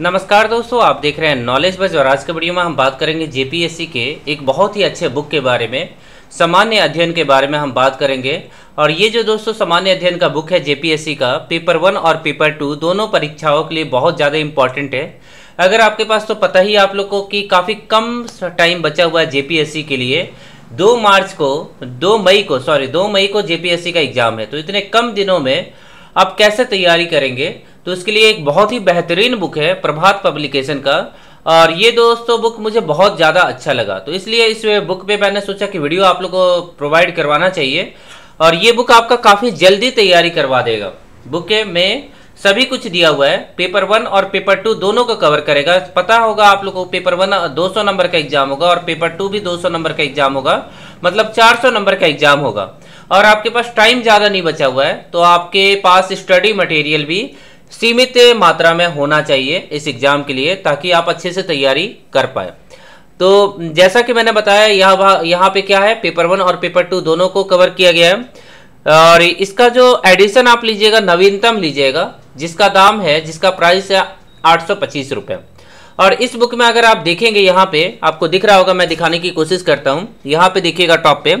नमस्कार दोस्तों आप देख रहे हैं नॉलेज बज और आज के वीडियो में हम बात करेंगे जेपीएससी के एक बहुत ही अच्छे बुक के बारे में सामान्य अध्ययन के बारे में हम बात करेंगे और ये जो दोस्तों सामान्य अध्ययन का बुक है जेपीएससी का पेपर वन और पेपर टू दोनों परीक्षाओं के लिए बहुत ज़्यादा इंपॉर्टेंट है अगर आपके पास तो पता ही आप लोग को कि काफ़ी कम टाइम बचा हुआ है जे के लिए दो मार्च को दो मई को सॉरी दो मई को जे का एग्ज़ाम है तो इतने कम दिनों में आप कैसे तैयारी करेंगे तो इसके लिए एक बहुत ही बेहतरीन बुक है प्रभात पब्लिकेशन का और ये दोस्तों बुक मुझे बहुत ज़्यादा अच्छा लगा तो इसलिए इस बुक पे मैंने सोचा कि वीडियो आप लोग को प्रोवाइड करवाना चाहिए और ये बुक आपका काफ़ी जल्दी तैयारी करवा देगा बुक में सभी कुछ दिया हुआ है पेपर वन और पेपर टू दोनों को कवर करेगा पता होगा आप लोगों को पेपर वन 200 नंबर का एग्जाम होगा और पेपर टू भी 200 नंबर का एग्जाम होगा मतलब 400 नंबर का एग्जाम होगा और आपके पास टाइम ज़्यादा नहीं बचा हुआ है तो आपके पास स्टडी मटेरियल भी सीमित मात्रा में होना चाहिए इस एग्ज़ाम के लिए ताकि आप अच्छे से तैयारी कर पाए तो जैसा कि मैंने बताया यहाँ यहाँ पे क्या है पेपर वन और पेपर टू दोनों को कवर किया गया है और इसका जो एडिशन आप लीजिएगा नवीनतम लीजिएगा जिसका दाम है जिसका प्राइस है आठ सौ पच्चीस और इस बुक में अगर आप देखेंगे यहाँ पे आपको दिख रहा होगा मैं दिखाने की कोशिश करता हूँ यहाँ पे देखिएगा टॉप पे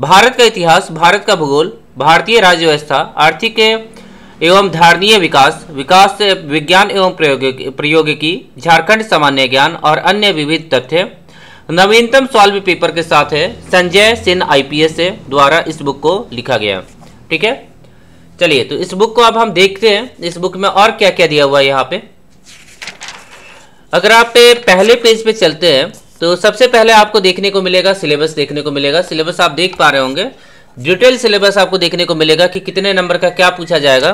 भारत का इतिहास भारत का भूगोल भारतीय राज्य व्यवस्था आर्थिक एवं धारणीय विकास विकास विज्ञान एवं प्रौद्योगिकी झारखंड सामान्य ज्ञान और अन्य विविध तथ्य नवीनतम सॉल्व पेपर के साथ है संजय सिंह आईपीएस से द्वारा इस बुक को लिखा गया ठीक है चलिए तो इस बुक को अब हम देखते हैं इस बुक में और क्या क्या दिया हुआ है यहाँ पे अगर आप पे पहले पेज पे चलते हैं तो सबसे पहले आपको देखने को मिलेगा सिलेबस देखने को मिलेगा सिलेबस आप देख पा रहे होंगे डिटेल सिलेबस आपको देखने को मिलेगा कि कितने नंबर का क्या पूछा जाएगा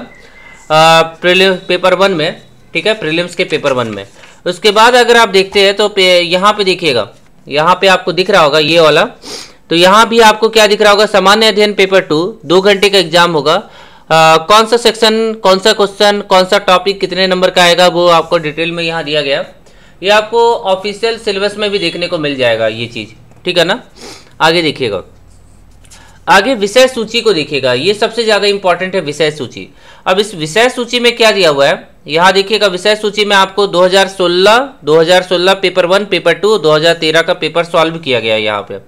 प्रिलिम पेपर वन में ठीक है प्रीलिम्स के पेपर वन में उसके बाद अगर आप देखते हैं तो यहाँ पे देखिएगा यहाँ पे आपको दिख रहा होगा ये वाला तो यहाँ भी आपको क्या दिख रहा होगा सामान्य अध्ययन पेपर टू दो घंटे का एग्जाम होगा आ, कौन सा सेक्शन कौन सा क्वेश्चन कौन सा टॉपिक कितने नंबर का आएगा वो आपको डिटेल में यहाँ दिया गया ये आपको ऑफिशियल सिलेबस में भी देखने को मिल जाएगा ये चीज़ ठीक है ना आगे देखिएगा आगे विषय सूची को देखिएगा ये सबसे ज्यादा इंपॉर्टेंट है विषय सूची अब इस विषय सूची में क्या दिया हुआ है यहाँ देखिएगा विषय सूची में आपको 2016 2016 पेपर वन पेपर टू 2013 का पेपर सॉल्व किया गया है यहाँ पे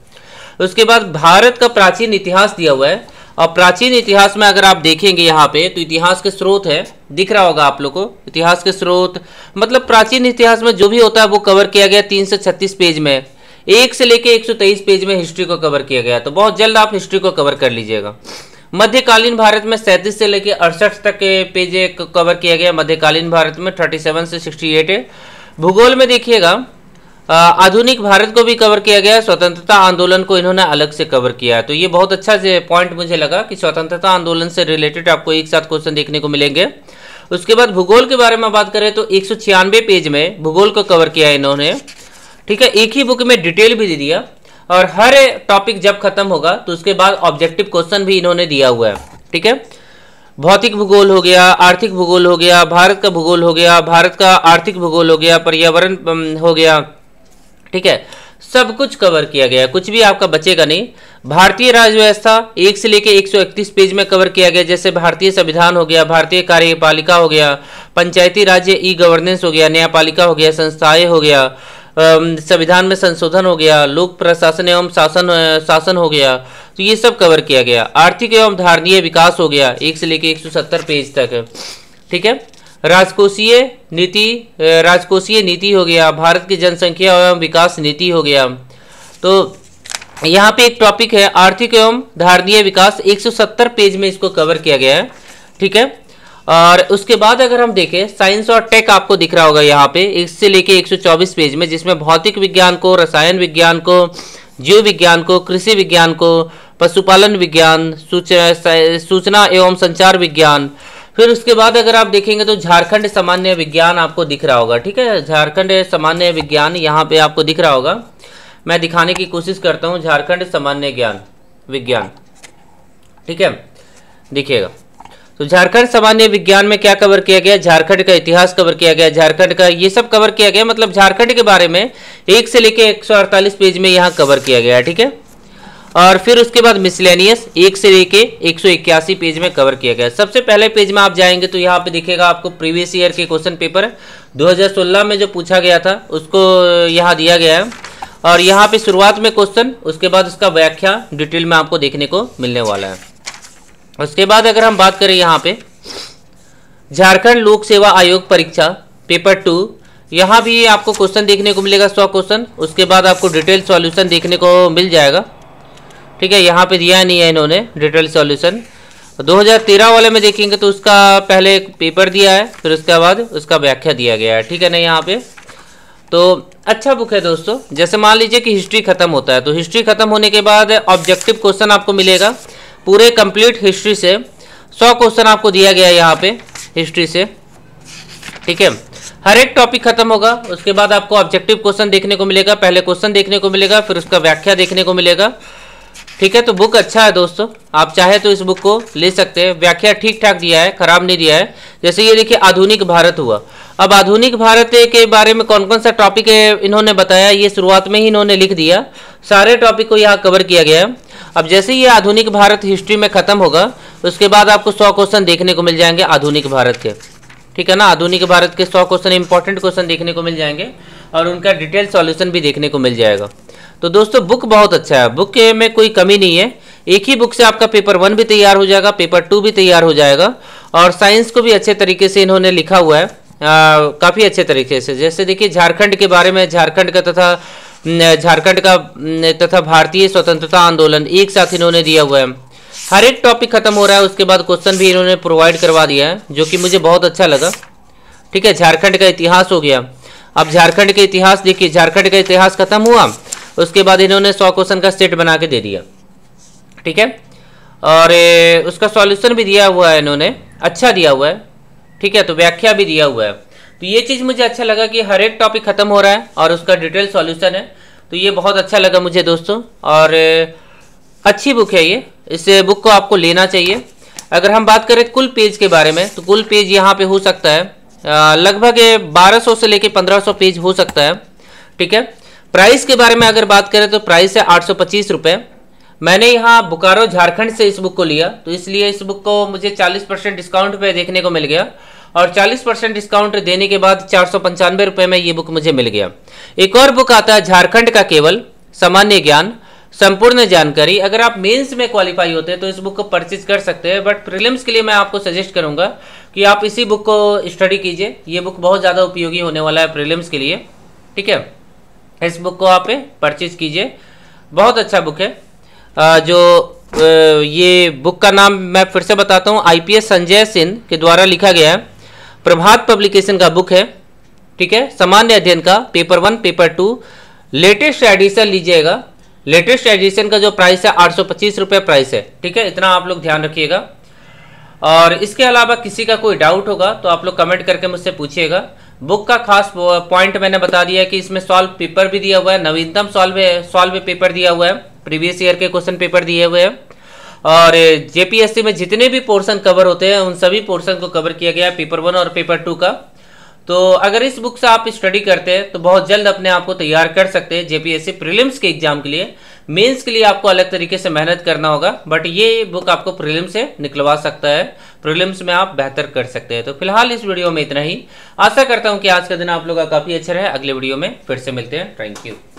उसके बाद भारत का प्राचीन इतिहास दिया हुआ है और प्राचीन इतिहास में अगर आप देखेंगे यहाँ पे तो इतिहास के स्रोत है दिख रहा होगा आप लोग को इतिहास के स्रोत मतलब प्राचीन इतिहास में जो भी होता है वो कवर किया गया तीन पेज में एक से लेके 123 पेज में हिस्ट्री को कवर किया गया तो बहुत जल्द आप हिस्ट्री को कवर कर लीजिएगा मध्यकालीन भारत में सैंतीस से लेकर अड़सठ तक के पेज कवर किया गया मध्यकालीन भारत में थर्टी से सिक्सटी भूगोल में देखिएगा आधुनिक भारत को भी कवर किया गया स्वतंत्रता आंदोलन को इन्होंने अलग से कवर किया तो ये बहुत अच्छा पॉइंट मुझे लगा कि स्वतंत्रता आंदोलन से रिलेटेड आपको एक साथ क्वेश्चन देखने को मिलेंगे उसके बाद भूगोल के बारे में बात करें तो एक पेज में भूगोल को कवर किया इन्होंने ठीक है एक ही बुक में डिटेल भी दे दिया और हर टॉपिक जब खत्म होगा तो उसके बाद ऑब्जेक्टिव क्वेश्चन भी इन्होंने दिया हुआ है ठीक है भौतिक भूगोल हो गया आर्थिक भूगोल हो गया भारत का भूगोल हो गया भारत का आर्थिक भूगोल हो गया पर्यावरण हो गया ठीक है सब कुछ कवर किया गया कुछ भी आपका बचेगा नहीं भारतीय राज्य व्यवस्था एक से लेकर 131 पेज में कवर किया गया जैसे भारतीय संविधान हो गया भारतीय कार्यपालिका हो गया पंचायती राज्य ई गवर्नेंस हो गया न्यायपालिका हो गया संस्थाएं हो गया संविधान में संशोधन हो गया लोक प्रशासन एवं शासन शासन हो गया तो ये सब कवर किया गया आर्थिक एवं धारणीय विकास हो गया एक से लेकर 170 पेज तक ठीक है राजकोषीय नीति राजकोषीय नीति हो गया भारत की जनसंख्या एवं विकास नीति हो गया तो यहाँ पे एक टॉपिक है आर्थिक एवं धारणीय विकास 170 पेज में इसको कवर किया गया है ठीक है और उसके बाद अगर हम देखें साइंस और टेक आपको दिख रहा होगा यहाँ पे इससे लेके 124 पेज में जिसमें भौतिक विज्ञान को रसायन विज्ञान को जीव विज्ञान को कृषि विज्ञान को पशुपालन विज्ञान सूचना एवं संचार विज्ञान फिर उसके बाद अगर आप देखेंगे तो झारखंड सामान्य विज्ञान आपको दिख रहा होगा ठीक है झारखंड सामान्य विज्ञान यहाँ पे आपको दिख रहा होगा मैं दिखाने की कोशिश करता हूँ झारखंड सामान्य ज्ञान विज्ञान ठीक है देखिएगा तो झारखंड सामान्य विज्ञान में क्या कवर किया गया झारखंड का इतिहास कवर किया गया झारखंड का ये सब कवर किया गया मतलब झारखंड के बारे में एक से लेकर 148 पेज में यहाँ कवर किया गया ठीक है और फिर उसके बाद मिसलेनियस एक से लेके एक सौ इक्यासी पेज में कवर किया गया सबसे पहले पेज में आप जाएंगे तो यहाँ पे दिखेगा आपको प्रीवियस ईयर के क्वेश्चन पेपर 2016 में जो पूछा गया था उसको यहाँ दिया गया है और यहाँ पे शुरुआत में क्वेश्चन उसके बाद उसका व्याख्या डिटेल में आपको देखने को मिलने वाला है उसके बाद अगर हम बात करें यहाँ पे झारखंड लोक सेवा आयोग परीक्षा पेपर टू यहाँ भी आपको क्वेश्चन देखने को मिलेगा सौ क्वेश्चन उसके बाद आपको डिटेल सॉल्यूशन देखने को मिल जाएगा ठीक है यहाँ पे दिया नहीं है इन्होंने डिटेल सॉल्यूशन 2013 वाले में देखेंगे तो उसका पहले एक पेपर दिया है फिर उसके बाद उसका व्याख्या दिया गया है ठीक है ना यहाँ पे तो अच्छा बुक है दोस्तों जैसे मान लीजिए कि हिस्ट्री खत्म होता है तो हिस्ट्री खत्म होने के बाद ऑब्जेक्टिव क्वेश्चन आपको मिलेगा पूरे कंप्लीट हिस्ट्री से सौ क्वेश्चन आपको दिया गया है यहाँ पे हिस्ट्री से ठीक है हर एक टॉपिक खत्म होगा उसके बाद आपको ऑब्जेक्टिव क्वेश्चन देखने को मिलेगा पहले क्वेश्चन देखने को मिलेगा फिर उसका व्याख्या देखने को मिलेगा ठीक है तो बुक अच्छा है दोस्तों आप चाहे तो इस बुक को ले सकते हैं व्याख्या ठीक ठाक दिया है खराब नहीं दिया है जैसे ये देखिए आधुनिक भारत हुआ अब आधुनिक भारत के बारे में कौन कौन सा टॉपिक इन्होंने बताया ये शुरुआत में ही इन्होंने लिख दिया सारे टॉपिक को यहाँ कवर किया गया है अब जैसे ये आधुनिक भारत हिस्ट्री में खत्म होगा उसके बाद आपको सौ क्वेश्चन देखने को मिल जाएंगे आधुनिक भारत के ठीक है ना आधुनिक भारत के सौ क्वेश्चन इंपॉर्टेंट क्वेश्चन देखने को मिल जाएंगे और उनका डिटेल सॉल्यूशन भी देखने को मिल जाएगा तो दोस्तों बुक बहुत अच्छा है बुक के में कोई कमी नहीं है एक ही बुक से आपका पेपर वन भी तैयार हो जाएगा पेपर टू भी तैयार हो जाएगा और साइंस को भी अच्छे तरीके से इन्होंने लिखा हुआ है काफ़ी अच्छे तरीके से जैसे देखिए झारखंड के बारे में झारखंड का तथा झारखंड का तथा भारतीय स्वतंत्रता आंदोलन एक साथ इन्होंने दिया हुआ है हर एक टॉपिक खत्म हो रहा है उसके बाद क्वेश्चन भी इन्होंने प्रोवाइड करवा दिया है जो कि मुझे बहुत अच्छा लगा ठीक है झारखंड का इतिहास हो गया अब झारखंड के इतिहास देखिए झारखंड का इतिहास खत्म हुआ उसके बाद इन्होंने सौ क्वेश्चन का सेट बना के दे दिया ठीक है और उसका सॉल्यूशन भी दिया हुआ है इन्होंने अच्छा दिया हुआ है ठीक है तो व्याख्या भी दिया हुआ है तो ये चीज़ मुझे अच्छा लगा कि हर एक टॉपिक ख़त्म हो रहा है और उसका डिटेल सॉल्यूशन है तो ये बहुत अच्छा लगा मुझे दोस्तों और अच्छी बुक है ये इस बुक को आपको लेना चाहिए अगर हम बात करें कुल पेज के बारे में तो कुल पेज यहाँ पे हो सकता है लगभग सौ से लेके सौ पेज हो सकता है ठीक है प्राइस के बारे में अगर बात करें तो प्राइस है आठ सौ मैंने यहाँ बोकारो झारखंड से इस बुक को लिया तो इसलिए इस बुक को मुझे 40 परसेंट डिस्काउंट पे देखने को मिल गया और 40 परसेंट डिस्काउंट देने के बाद चार सौ पंचानवे रुपये में ये बुक मुझे मिल गया एक और बुक आता है झारखंड का केवल सामान्य ज्ञान संपूर्ण जानकारी अगर आप मेंस में क्वालिफाई होते हैं तो इस बुक को परचेज कर सकते हैं बट प्रीलिम्स के लिए मैं आपको सजेस्ट करूंगा कि आप इसी बुक को स्टडी कीजिए ये बुक बहुत ज़्यादा उपयोगी होने वाला है प्रीलिम्स के लिए ठीक है इस बुक को आप परचेज कीजिए बहुत अच्छा बुक है जो ये बुक का नाम मैं फिर से बताता हूँ आई संजय सिंह के द्वारा लिखा गया है प्रभात पब्लिकेशन का बुक है ठीक है सामान्य अध्ययन का paper one paper two latest edition लीजिएगा लेटेस्ट एडिशन का जो प्राइस है आठ सौ प्राइस है ठीक है इतना आप लोग ध्यान रखिएगा और इसके अलावा किसी का कोई डाउट होगा तो आप लोग कमेंट करके मुझसे पूछिएगा बुक का खास पॉइंट मैंने बता दिया है कि इसमें सॉल्व पेपर भी दिया हुआ है नवीनतम सॉल्व सॉल्व पेपर दिया हुआ है प्रीवियस ईयर के क्वेश्चन पेपर दिए हुए हैं और जेपीएससी में जितने भी पोर्शन कवर होते हैं उन सभी पोर्शन को कवर किया गया पेपर वन और पेपर टू का तो अगर इस बुक से आप स्टडी करते हैं तो बहुत जल्द अपने आप को तैयार कर सकते हैं जेपीएससी प्रीलिम्स के एग्जाम के लिए मेंस के लिए आपको अलग तरीके से मेहनत करना होगा बट ये बुक आपको प्रीलिम्स से निकलवा सकता है प्रीलिम्स में आप बेहतर कर सकते हैं तो फिलहाल इस वीडियो में इतना ही आशा करता हूँ कि आज का दिन आप लोग का काफ़ी अच्छा रहे अगले वीडियो में फिर से मिलते हैं थैंक यू